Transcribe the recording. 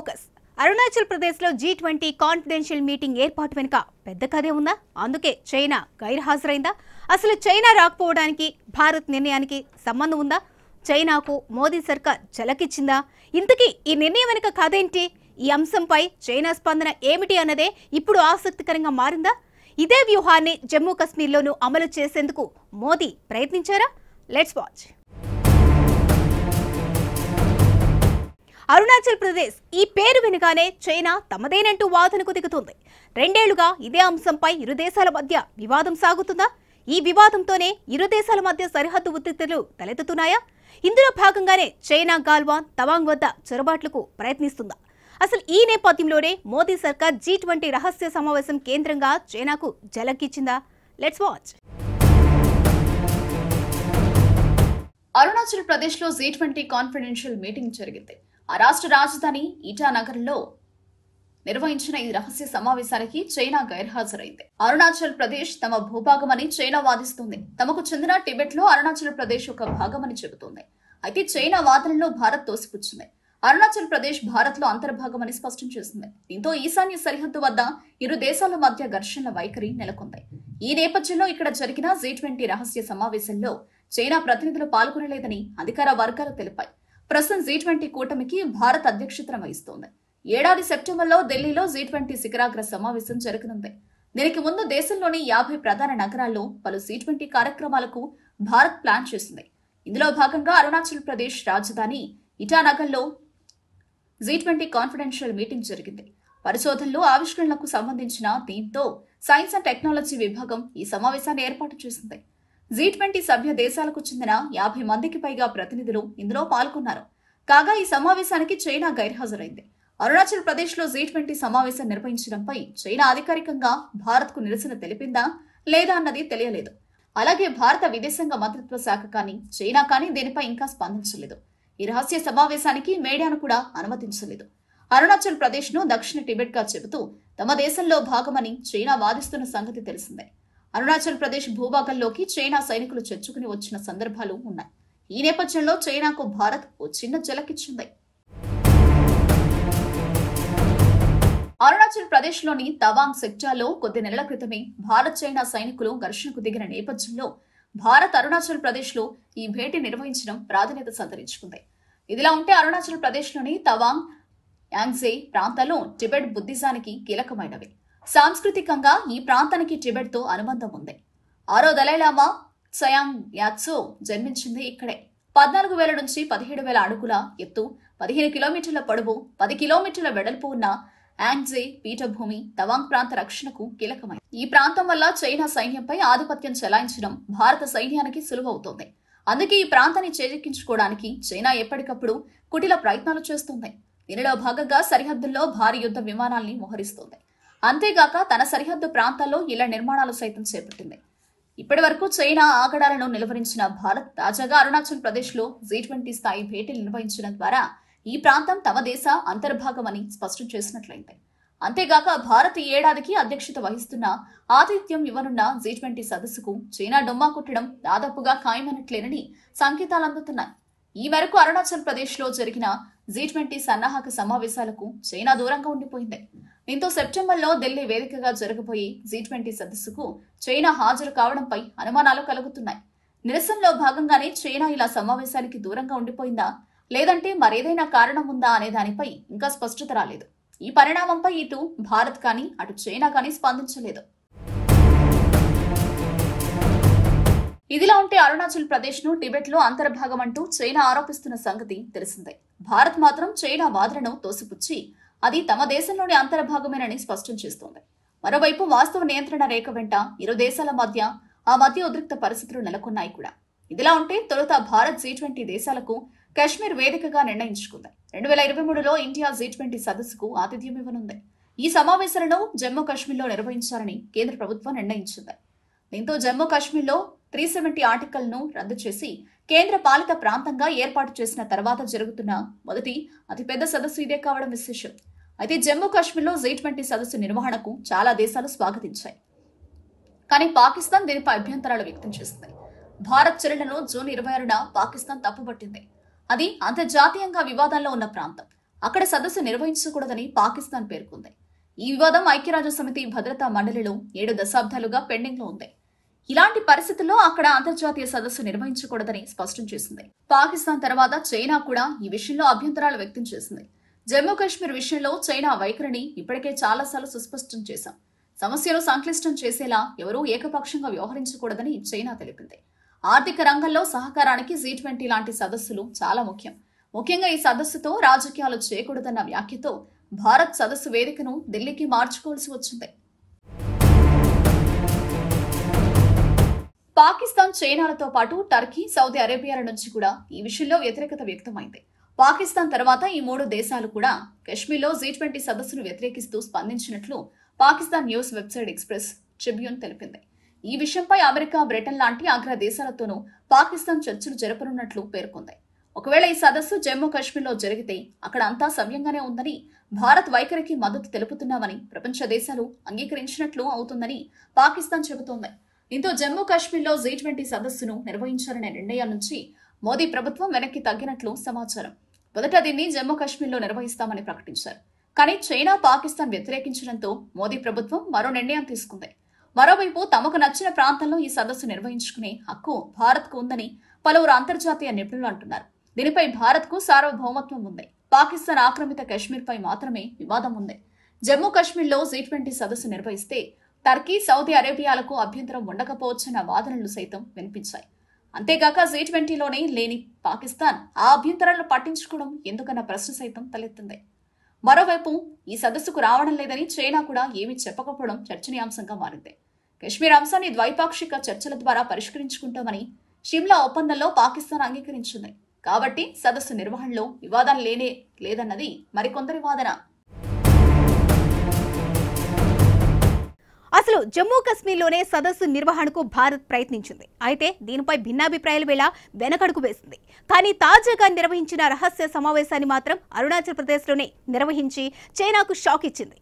focus Arunachal ప్రదేశ్లో G twenty confidential meeting ఏర్పాటు వెనుక పెద్ద కథే ఉందా అందుకే చైనా గైర్హాజరైందా అసలు చైనా రాకపోవడానికి భారత్ నిర్ణయానికి సంబంధం ఉందా చైనాకు మోదీ సర్కార్ జలకిచ్చిందా ఇంతకీ ఈ నిర్ణయం వెనుక ఏంటి ఈ అంశంపై చైనా స్పందన ఏమిటి అన్నదే ఇప్పుడు ఆసక్తికరంగా మారిందా ఇదే వ్యూహాన్ని జమ్మూ కశ్మీర్లోనూ అమలు చేసేందుకు మోదీ ప్రయత్నించారా లెట్స్ వాచ్ అరుణాచల్ ప్రదేశ్ ఈ పేరు వినగానే చైనా తమదేనంటూ వాదనకు దిగుతుంది రెండేళ్లుగా ఇదే అంశంపై ఇరు దేశాల మధ్య వివాదం సాగుతుందా ఈ వివాదంతోనే ఇరు దేశాల మధ్య సరిహద్దు ఉత్తిలు తలెత్తుతున్నాయా ఇందులో భాగంగానే చైనా గాల్వాన్ తవాంగ్ వద్ద చొరబాట్లకు ప్రయత్నిస్తుందా అసలు ఈ నేపథ్యంలోనే మోదీ సర్కార్ జీ ట్వంటీ రహస్య సమావేశం కేంద్రంగా చైనాకు జలకిచ్చిందా లెట్స్ వాచ్ అరుణాచల్ ప్రదేశ్లో జీ ట్వంటీ కాన్ఫిడెన్షియల్ మీటింగ్ జరిగింది ఆ రాష్ట్ర రాజధాని ఇటానగర్లో నిర్వహించిన ఈ రహస్య సమావేశానికి చైనా గైర్హాజరైంది అరుణాచల్ ప్రదేశ్ తమ భూభాగమని చైనా వాదిస్తుంది తమకు చెందిన టిబెట్ లో అరుణాచల్ ప్రదేశ్ ఒక భాగమని చెబుతోంది అయితే చైనా వాదనలో భారత్ తోసిపుచ్చింది అరుణాచల్ ప్రదేశ్ భారత్ లో అంతర్భాగమని స్పష్టం చేసింది దీంతో ఈశాన్య సరిహద్దు వద్ద ఇరు దేశాల మధ్య ఘర్షణల వైఖరి నెలకొంది ఈ నేపథ్యంలో ఇక్కడ జరిగిన జీ ట్వంటీ రహస్య సమావేశంలో చైనా ప్రతినిధులు పాల్గొనలేదని అధికార వర్గాలు తెలిపాయి ప్రస్తుతం జీ ట్వంటీ కూటమికి భారత్ అధ్యక్షతన వహిస్తోంది ఏడాది సెప్టెంబర్లో ఢిల్లీలో జీ ట్వంటీ శిఖరాగ్ర సమావేశం జరగనుంది దీనికి ముందు దేశంలోని యాభై ప్రధాన నగరాల్లో పలు జీ ట్వంటీ కార్యక్రమాలకు భారత్ ప్లాన్ చేసింది ఇందులో భాగంగా అరుణాచల్ ప్రదేశ్ రాజధాని ఇటానగర్లో జీ ట్వంటీ కాన్ఫిడెన్షియల్ మీటింగ్ జరిగింది పరిశోధనలు ఆవిష్కరణలకు సంబంధించిన దీంతో సైన్స్ అండ్ టెక్నాలజీ విభాగం ఈ సమావేశాన్ని ఏర్పాటు చేసింది జీ ట్వంటీ సభ్య దేశాలకు చెందిన యాభై మందికి పైగా ప్రతినిధులు ఇందులో పాల్గొన్నారు కాగా ఈ సమావేశానికి చైనా గైర్హాజరైంది అరుణాచల్ ప్రదేశ్లో జీ ట్వంటీ సమావేశం నిర్వహించడంపై చైనా అధికారికంగా భారత్కు నిరసన తెలిపిందా లేదా అన్నది తెలియలేదు అలాగే భారత విదేశాంగ మంత్రిత్వ శాఖ కానీ చైనా కానీ దీనిపై ఇంకా స్పందించలేదు ఈ రహస్య సమావేశానికి మీడియాను కూడా అనుమతించలేదు అరుణాచల్ ప్రదేశ్ను దక్షిణ టిబెట్గా చెబుతూ తమ దేశంలో భాగమని చైనా వాదిస్తున్న సంగతి తెలిసిందే అరుణాచల్ ప్రదేశ్ భూభాగంలోకి చైనా సైనికులు చొచ్చుకుని వచ్చిన సందర్భాలు ఉన్నాయి ఈ నేపథ్యంలో చైనాకు భారత్ ఓ చిన్న జలకిచ్చింది అరుణాచల్ ప్రదేశ్లోని తవాంగ్ సెక్టార్లో కొద్ది నెలల క్రితమే భారత్ చైనా సైనికులు ఘర్షణకు దిగిన నేపథ్యంలో భారత్ అరుణాచల్ ప్రదేశ్లో ఈ భేటీ నిర్వహించడం ప్రాధాన్యత సంతరించుకుంది ఇదిలా ఉంటే అరుణాచల్ ప్రదేశ్లోని తవాంగ్ యాంగ్జే ప్రాంతాలు టిబెట్ బుద్ధిజానికి కీలకమైనవి సాంస్కృతికంగా ఈ ప్రాంతానికి టిబెట్తో అనుబంధం ఉంది ఆరో దలైలామా సయాంగ్ యాత్సో జన్మించింది ఇక్కడే పద్నాలుగు వేల నుంచి పదిహేడు వేల అడుగుల ఎత్తు పదిహేను కిలోమీటర్ల పొడవు పది కిలోమీటర్ల వెడల్పు ఉన్న యాంగ్జే పీఠభూమి తవాంగ్ ప్రాంత రక్షణకు కీలకమైంది ఈ ప్రాంతం వల్ల చైనా సైన్యంపై ఆధిపత్యం చెలాయించడం భారత సైన్యానికి సులువవుతోంది అందుకే ఈ ప్రాంతాన్ని చేజిక్కించుకోవడానికి చైనా ఎప్పటికప్పుడు కుటిల ప్రయత్నాలు చేస్తుంది దీనిలో భాగంగా సరిహద్దుల్లో భారీ యుద్ధ విమానాల్ని మోహరిస్తోంది అంతేగాక తన సరిహద్దు ప్రాంతాల్లో ఇలా నిర్మాణాలు సైతం చేపట్టింది ఇప్పటి వరకు చైనా ఆగడాలను నిలువరించిన భారత్ తాజాగా అరుణాచల్ ప్రదేశ్లో జీ ట్వంటీ స్థాయి భేటీలు నిర్వహించడం ద్వారా ఈ ప్రాంతం తమ దేశ అంతర్భాగమని స్పష్టం చేసినట్లయింది అంతేగాక భారత్ ఈ ఏడాదికి అధ్యక్షత వహిస్తున్న ఆతిథ్యం ఇవ్వనున్న జీ ట్వంటీ సదస్సుకు చైనా డొమ్మా కుట్టడం దాదాపుగా ఖాయమైనట్లేనని సంకేతాలు అందుతున్నాయి ఈ మేరకు అరుణాచల్ ప్రదేశ్లో జరిగిన జీ ట్వంటీ సన్నాహక సమావేశాలకు చైనా దూరంగా ఉండిపోయింది దీంతో సెప్టెంబర్లో ఢిల్లీ వేదికగా జరగబోయే జీ ట్వంటీ సదస్సుకు చైనా హాజరు కావడంపై అనుమానాలు కలుగుతున్నాయి నిరసనలో భాగంగానే చైనా ఇలా సమావేశానికి దూరంగా ఉండిపోయిందా లేదంటే మరేదైనా కారణం ఉందా అనే దానిపై ఇంకా స్పష్టత రాలేదు ఈ పరిణామంపై ఇటు భారత్ కానీ అటు చైనా కానీ స్పందించలేదు ఇదిలా ఉంటే అరుణాచల్ ప్రదేశ్ను టిబెట్లో అంతర్భాగం అంటూ చైనా ఆరోపిస్తున్న సంగతి తెలిసిందే భారత్ మాత్రం చైనా వాదనను తోసిపుచ్చి అది తమ దేశంలోని అంతర్భాగమేనని స్పష్టం చేస్తోంది మరోవైపు వాస్తవ నియంత్రణ రేఖ వెంట ఇరు దేశాల మధ్య ఆ మధ్య ఉద్రిక్త పరిస్థితులు నెలకొన్నాయి కూడా ఇదిలా ఉంటే తొలుత భారత్ జీ ట్వంటీ దేశాలకు కశ్మీర్ వేదికగా నిర్ణయించుకుంది రెండు వేల ఇరవై మూడులో ఇండియా జీ ట్వంటీ సదస్సుకు ఆతిథ్యం ఇవ్వనుంది ఈ సమావేశాలను జమ్మూ కాశ్మీర్లో నిర్వహించాలని కేంద్ర ప్రభుత్వం నిర్ణయించింది దీంతో జమ్మూ కాశ్మీర్లో త్రీ సెవెంటీ ఆర్టికల్ను రద్దు చేసి కేంద్ర పాలిత ప్రాంతంగా ఏర్పాటు చేసిన తర్వాత జరుగుతున్న మొదటి అతిపెద్ద సదస్సు ఇదే కావడం విశేషం అయితే జమ్మూ కాశ్మీర్లో జీ ట్వంటీ సదస్సు నిర్వహణకు చాలా దేశాలు స్వాగతించాయి కానీ పాకిస్తాన్ దీనిపై అభ్యంతరాలు వ్యక్తం చేస్తుంది భారత్ చర్యలను జూన్ ఇరవై ఆరున పాకిస్తాన్ తప్పుబట్టింది అది అంతర్జాతీయంగా వివాదంలో ఉన్న ప్రాంతం అక్కడ సదస్సు నిర్వహించకూడదని పాకిస్తాన్ పేర్కొంది ఈ వివాదం ఐక్యరాజ్య సమితి భద్రతా మండలిలో ఏడు దశాబ్దాలుగా పెండింగ్లో ఉంది ఇలాంటి పరిస్థితుల్లో అక్కడ అంతర్జాతీయ సదస్సు నిర్వహించకూడదని స్పష్టం చేసింది పాకిస్తాన్ తర్వాత చైనా కూడా ఈ విషయంలో అభ్యంతరాలు వ్యక్తం చేసింది జమ్మూ కాశ్మీర్ విషయంలో చైనా వైఖరిని ఇప్పటికే చాలాసార్లు సుస్పష్టం చేశాం సమస్యను సంక్లిష్టం చేసేలా ఎవరూ ఏకపక్షంగా వ్యవహరించకూడదని చైనా తెలిపింది ఆర్థిక రంగంలో సహకారానికి జీ ట్వంటీ లాంటి సదస్సులు చాలా ముఖ్యం ముఖ్యంగా ఈ సదస్సుతో రాజకీయాలు చేయకూడదన్న వ్యాఖ్యతో భారత్ సదస్సు వేదికను ఢిల్లీకి మార్చుకోవాల్సి వచ్చింది పాకిస్తాన్ చైనాలతో పాటు టర్కీ సౌదీ అరేబియాల నుంచి కూడా ఈ విషయంలో వ్యతిరేకత వ్యక్తమైంది పాకిస్తాన్ తర్వాత ఈ మూడు దేశాలు కూడా కశ్మీర్లో జీ ట్వంటీ సదస్సును వ్యతిరేకిస్తూ స్పందించినట్లు Pakistan news website Express Tribune తెలిపింది ఈ విషయంపై అమెరికా బ్రిటన్ లాంటి అగ్ర దేశాలతోనూ పాకిస్తాన్ చర్చలు జరపనున్నట్లు పేర్కొంది ఒకవేళ ఈ సదస్సు జమ్మూ కాశ్మీర్లో జరిగితే అక్కడ అంతా సవ్యంగానే ఉందని భారత్ వైఖరికి మద్దతు తెలుపుతున్నామని ప్రపంచ దేశాలు అంగీకరించినట్లు అవుతుందని పాకిస్తాన్ చెబుతోంది దీంతో జమ్మూ కాశ్మీర్లో జీ ట్వంటీ సదస్సును నిర్వహించాలనే నిర్ణయం నుంచి మోదీ ప్రభుత్వం వెనక్కి తగ్గినట్లు సమాచారం మొదట దీన్ని జమ్మూ కాశ్మీర్లో నిర్వహిస్తామని ప్రకటించారు కానీ చైనా పాకిస్తాన్ వ్యతిరేకించడంతో మోదీ ప్రభుత్వం మరో నిర్ణయం తీసుకుంది మరోవైపు తమకు నచ్చిన ప్రాంతంలో ఈ సదస్సు నిర్వహించుకునే హక్కు భారత్కు ఉందని పలువురు అంతర్జాతీయ నిపుణులు అంటున్నారు దీనిపై భారత్కు సార్వభౌమత్వం ఉంది పాకిస్తాన్ ఆక్రమిత పై మాత్రమే వివాదం ఉంది జమ్మూ కాశ్మీర్లో జీ ట్వంటీ సదస్సు నిర్వహిస్తే టర్కీ సౌదీ అరేబియాలకు అభ్యంతరం ఉండకపోవచ్చన్న వాదనలు సైతం వినిపించాయి అంతేగాక జీ ట్వంటీలోనే లేని పాకిస్తాన్ ఆ అభ్యంతరాలను పట్టించుకోవడం ఎందుకన్న ప్రశ్న సైతం తలెత్తింది మరోవైపు ఈ సదస్సుకు రావడం లేదని చైనా కూడా ఏమీ చెప్పకపోవడం చర్చనీయాంశంగా మారింది కశ్మీర్ అంశాన్ని ద్వైపాక్షిక చర్చల ద్వారా పరిష్కరించుకుంటామని షిమ్లా ఒప్పందంలో పాకిస్తాన్ అంగీకరించింది కాబట్టి సదస్సు నిర్వహణలో వివాదం లేనే లేదన్నది మరికొందరి వాదన అసలు జమ్మూ కశ్మీర్లోనే సదస్సు నిర్వహణకు భారత్ ప్రయత్నించింది అయితే దీనిపై భిన్నాభిప్రాయాలు వేళ వెనకడుగు వేసింది కానీ తాజాగా నిర్వహించిన రహస్య సమావేశాన్ని మాత్రం అరుణాచల్ ప్రదేశ్లోనే నిర్వహించి చైనాకు షాక్ ఇచ్చింది